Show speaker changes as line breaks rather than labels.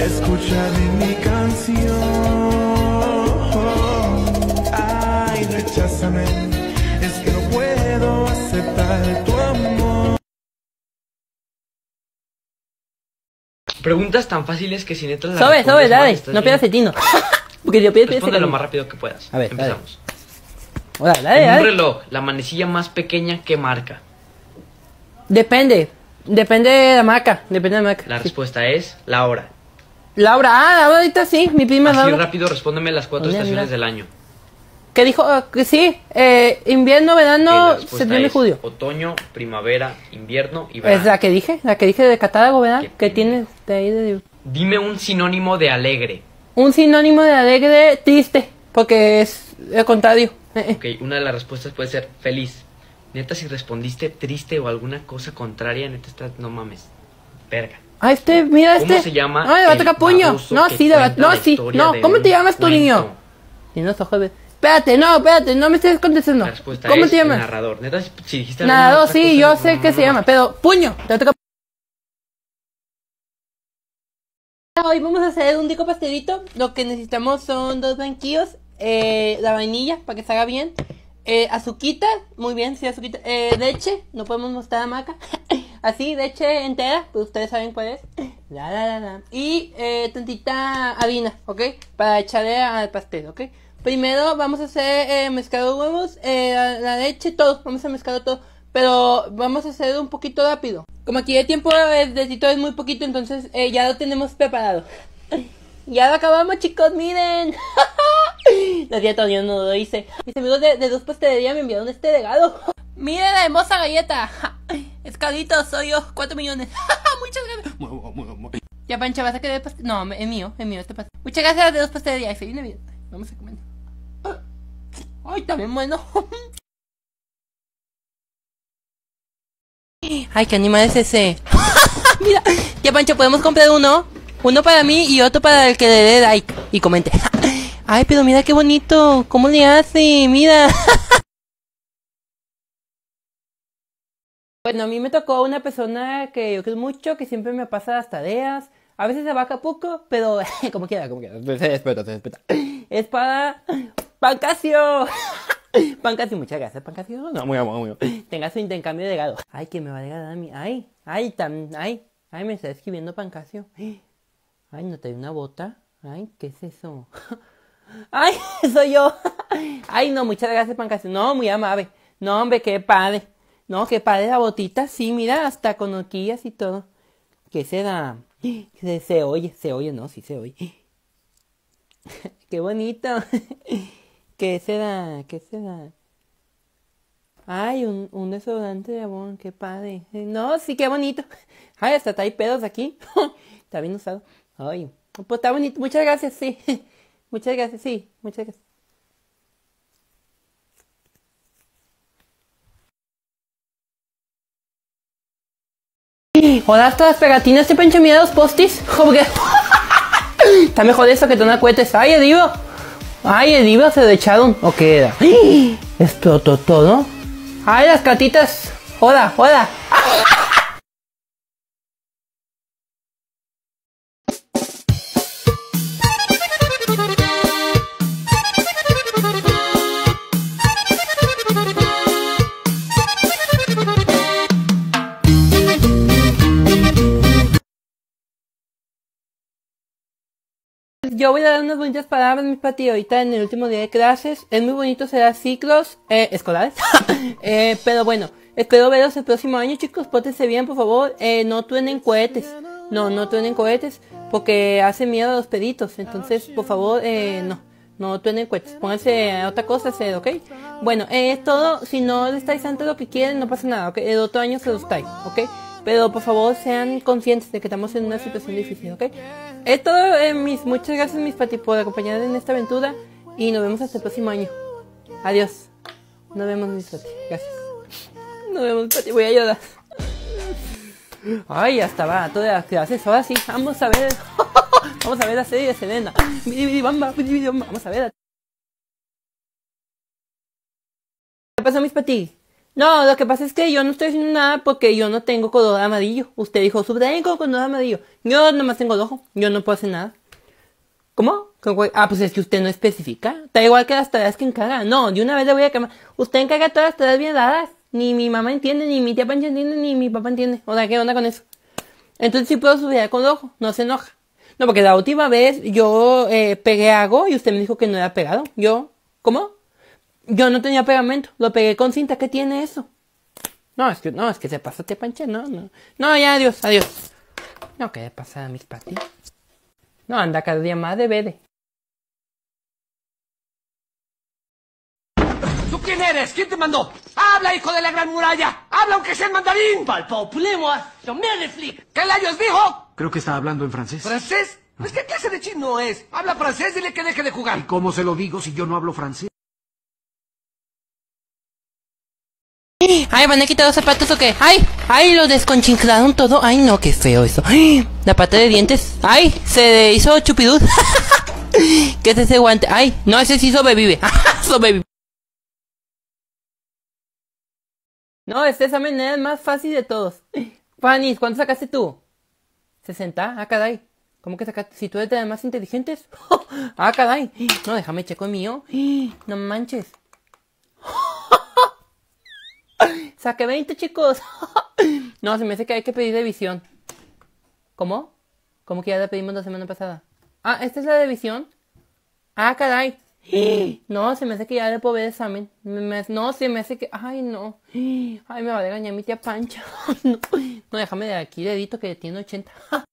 Escúchame mi canción. Ay, recházame, es que no puedo aceptar tu amor. Preguntas tan fáciles que sin esto la Sobe, sobe, dale, no pierdas el tino. Porque yo pido Responde lo más rápido que puedas. A ver, empezamos. Hola, dale, dale. un reloj, la manecilla más pequeña que marca. Depende, depende de la marca, depende de la marca. La respuesta es la hora. Laura, ah, ahorita sí, mi prima Así rápido, respóndeme las cuatro estaciones del año. ¿Qué dijo? Ah, sí, eh, invierno, verano, septiembre, Otoño, primavera, invierno y verano. Es la que dije, la que dije de catálogo, ¿verdad? Qué tienes de ahí Dime un sinónimo de alegre. Un sinónimo de alegre, triste, porque es el contrario. Eh, eh. Ok, una de las respuestas puede ser feliz. Neta, si respondiste triste o alguna cosa contraria, neta, estás, no mames. Verga. Ah, este, mira este. ¿Cómo se llama? No, le va a tocar puño. No, sí, le va, no, sí. No, ¿cómo te llamas tu niño? No, ojos de. Espérate, no, espérate, no me estés contestando. ¿Cómo te llamas? Narrador. Neta, si dijiste Narrador, sí, yo sé que qué se llama, pero puño, te va a tocar. Hoy vamos a hacer un dico pastelito. Lo que necesitamos son dos banquillos, eh, la vainilla para que se haga bien, eh, azuquita, muy bien, sí, azuquita, eh, leche, no podemos mostrar maca así leche entera, pues ustedes saben cuál es. La, la, la, la. Y eh, tantita harina, ¿ok? Para echarle al pastel, ¿ok? Primero vamos a hacer eh, mezclado huevos, eh, la, leche, todo. Vamos a mezclar todo. Pero vamos a hacer un poquito rápido. Como aquí el tiempo de tito es muy poquito, entonces eh, ya lo tenemos preparado. ya lo acabamos, chicos, miren. La dieta, yo no lo hice. Mis amigos de, de Dos pastelerías me enviaron este legado. miren la hermosa galleta. pescaditos, soy yo, 4 millones. Muchas gracias. Ya, Pancho vas a querer pastel. No, es mío, es mío este pastel. Muchas gracias a los de dos pastelerías. Se Vamos a comer. Ay, también bueno. Ay, qué animal es ese. Mira, ya, Pancho, podemos comprar uno. Uno para mí y otro para el que le dé like y comente. Ay, pero mira qué bonito. ¿Cómo le hace? Mira. Bueno, a mí me tocó una persona que yo creo mucho, que siempre me pasa las tareas. A veces se baja poco, pero como quiera, como quiera. Se despierta, se despierta. Es Pancasio. Pancasio, muchas gracias, Pancasio. No, muy amable, muy Tenga su intercambio de gado. Ay, que me va a llegar a mí. Ay, ay, tan, ay. Ay, me está escribiendo Pancasio. Ay, no te dio una bota. Ay, ¿qué es eso? Ay, soy yo. Ay, no, muchas gracias, Pancasio. No, muy amable. No, hombre, qué padre. No, qué padre la botita, sí, mira, hasta con horquillas y todo. ¿Qué se da? Se, oye, se oye, no, sí se oye. qué bonito. ¿Qué será? ¿Qué se Ay, un, un desodorante de abón, qué padre. No, sí, qué bonito. Ay, hasta hay pedos aquí. está bien usado. Ay, pues está bonito. Muchas gracias, sí. Muchas gracias, sí. Muchas gracias. hasta las pegatinas de pinche mirados postis. Porque. Está mejor eso que tener cohetes. ¡Ay, Ediva! ¡Ay, Ediva se le echaron! ¿O qué era? Esto todo. ¡Ay, las catitas! ¡Hola, hola! yo voy a dar unas bonitas palabras, mi Pati, ahorita en el último día de clases. Es muy bonito será ciclos eh, escolares. eh, pero bueno, espero veros el próximo año, chicos. Pótense bien, por favor. Eh, no truenen cohetes. No, no truenen cohetes porque hace miedo a los peditos. Entonces, por favor, eh, no. No truenen cohetes. Pónganse a otra cosa, hacer, ¿ok? Bueno, eh, es todo. Si no estáis antes lo que quieren, no pasa nada, ¿ok? El otro año se los estáis, ¿ok? Pero por favor sean conscientes de que estamos en una situación difícil, ¿ok? Es todo, eh, mis, muchas gracias mis patis por acompañarme en esta aventura y nos vemos hasta el próximo año. Adiós. Nos vemos mis patis. Gracias. Nos vemos pati. Voy a ayudar. Ay, hasta va. todas las clases. Ahora sí, vamos a ver. vamos a ver la serie de Selena. Vamos a ver. ¿Qué pasó mis patis? No, lo que pasa es que yo no estoy haciendo nada porque yo no tengo color amarillo. Usted dijo, subrayen con color amarillo. Yo nomás tengo el ojo, yo no puedo hacer nada. ¿Cómo? Ah, pues es que usted no especifica. Da igual que las tareas que encarga. No, de una vez le voy a quemar. Usted encarga todas las tareas bien dadas. Ni mi mamá entiende, ni mi tía Pancha entiende, ni mi papá entiende. O sea, ¿qué onda con eso? Entonces sí puedo subir con el ojo, no se enoja. No, porque la última vez yo eh, pegué algo y usted me dijo que no era pegado. Yo, ¿cómo? Yo no tenía pegamento, lo pegué con cinta, ¿qué tiene eso? No, es que, no, es que se pasa, te panche, no, no. No, ya, adiós, adiós. No, que pasar a mis patis? No, anda cada día más de bede. ¿Tú quién eres? ¿Quién te mandó? ¡Habla, hijo de la gran muralla! ¡Habla aunque sea en mandarín! flick! ¿Qué layos dijo? Creo que está hablando en francés. ¿Francés? Pues, ¿qué clase de chino es? Habla francés, dile que deje de jugar. ¿Y cómo se lo digo si yo no hablo francés? Ay, van a quitar los zapatos o qué. Ay, ay, lo desconchinclaron todo. Ay, no, qué feo eso. la pata de dientes. Ay, se hizo chupidud. ¿Qué es ese guante? Ay, no, ese sí sobrevive. sobrevive. No, este examen es el más fácil de todos. Fanny, ¿cuánto sacaste tú? 60, ah, caray. ¿Cómo que sacaste? Si tú eres de las más inteligentes. ah, caray. No, déjame checo el mío. No manches. Saqué 20, chicos. no, se me hace que hay que pedir de visión. ¿Cómo? ¿Cómo que ya la pedimos la semana pasada? Ah, ¿esta es la de visión? Ah, caray. No, se me hace que ya le puedo ver examen. no, se me hace que. Ay, no. Ay, me va a regañar mi tía Pancha. No, no déjame de aquí, dedito que tiene 80.